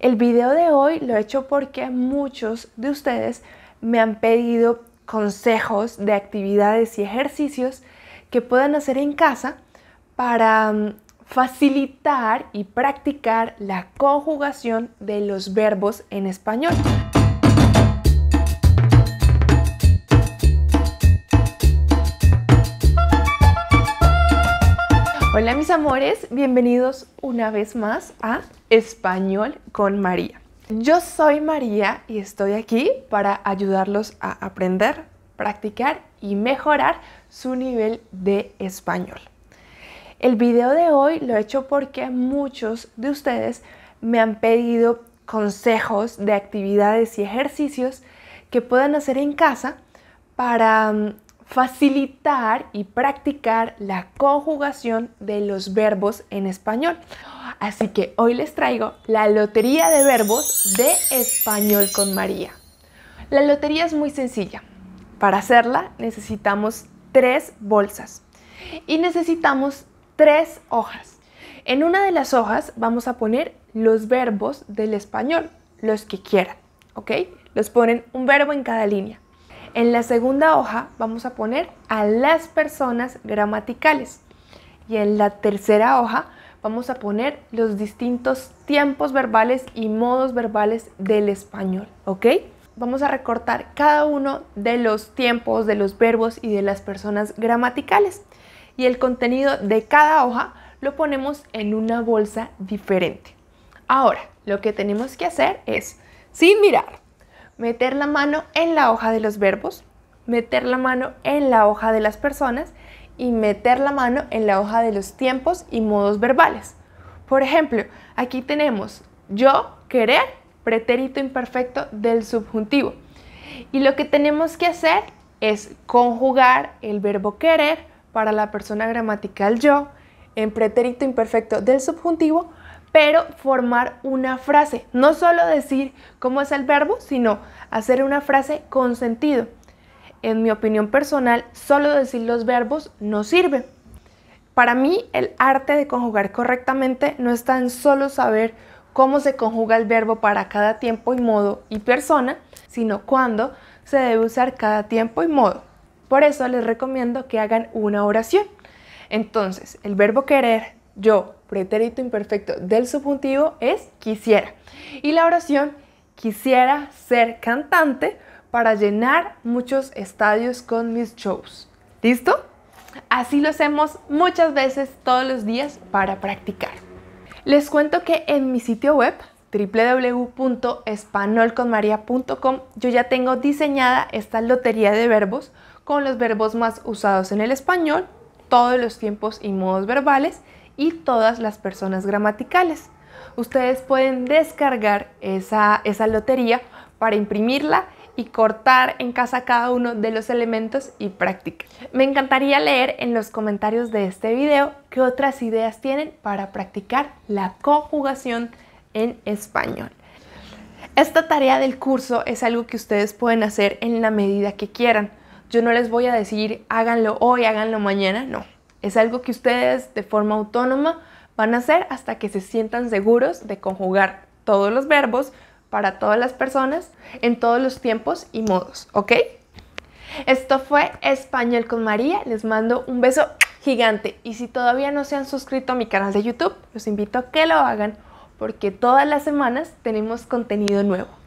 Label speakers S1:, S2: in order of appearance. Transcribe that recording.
S1: El video de hoy lo he hecho porque muchos de ustedes me han pedido consejos de actividades y ejercicios que puedan hacer en casa para mm, facilitar y practicar la conjugación de los verbos en español. Hola mis amores, bienvenidos una vez más a Español con María. Yo soy María y estoy aquí para ayudarlos a aprender, practicar y mejorar su nivel de español. El video de hoy lo he hecho porque muchos de ustedes me han pedido consejos de actividades y ejercicios que puedan hacer en casa para mm, facilitar y practicar la conjugación de los verbos en español. Así que hoy les traigo la lotería de verbos de español con María. La lotería es muy sencilla. Para hacerla necesitamos tres bolsas y necesitamos tres hojas. En una de las hojas vamos a poner los verbos del español, los que quieran, ¿ok? Los ponen un verbo en cada línea. En la segunda hoja vamos a poner a las personas gramaticales y en la tercera hoja vamos a poner los distintos tiempos verbales y modos verbales del español, ¿ok? Vamos a recortar cada uno de los tiempos, de los verbos y de las personas gramaticales y el contenido de cada hoja lo ponemos en una bolsa diferente. Ahora, lo que tenemos que hacer es, sin mirar, meter la mano en la hoja de los verbos, meter la mano en la hoja de las personas y meter la mano en la hoja de los tiempos y modos verbales. Por ejemplo, aquí tenemos yo, querer, pretérito imperfecto del subjuntivo. Y lo que tenemos que hacer es conjugar el verbo querer para la persona gramatical yo en pretérito imperfecto del subjuntivo pero formar una frase. No solo decir cómo es el verbo, sino hacer una frase con sentido. En mi opinión personal, solo decir los verbos no sirve. Para mí, el arte de conjugar correctamente no está en solo saber cómo se conjuga el verbo para cada tiempo y modo y persona, sino cuándo se debe usar cada tiempo y modo. Por eso les recomiendo que hagan una oración. Entonces, el verbo querer, yo, pretérito imperfecto del subjuntivo es quisiera. Y la oración quisiera ser cantante para llenar muchos estadios con mis shows. ¿Listo? Así lo hacemos muchas veces todos los días para practicar. Les cuento que en mi sitio web www.espanolconmaria.com yo ya tengo diseñada esta lotería de verbos con los verbos más usados en el español, todos los tiempos y modos verbales y todas las personas gramaticales. Ustedes pueden descargar esa, lotería para imprimirla y cortar en casa cada uno de los elementos y practicar. Me encantaría leer en los comentarios de este video qué otras ideas tienen para practicar la conjugación en español. Esta tarea del curso es algo que ustedes pueden hacer en la medida que quieran. Yo no les voy a decir háganlo hoy, háganlo mañana, no. Es algo que ustedes de forma autónoma van a hacer hasta que se sientan seguros de conjugar todos los verbos para todas las personas en todos los tiempos y modos, ¿ok? Esto fue Español con María, les mando un beso gigante y si todavía no se han suscrito a mi canal de YouTube, los invito a que lo hagan porque todas las semanas tenemos contenido nuevo.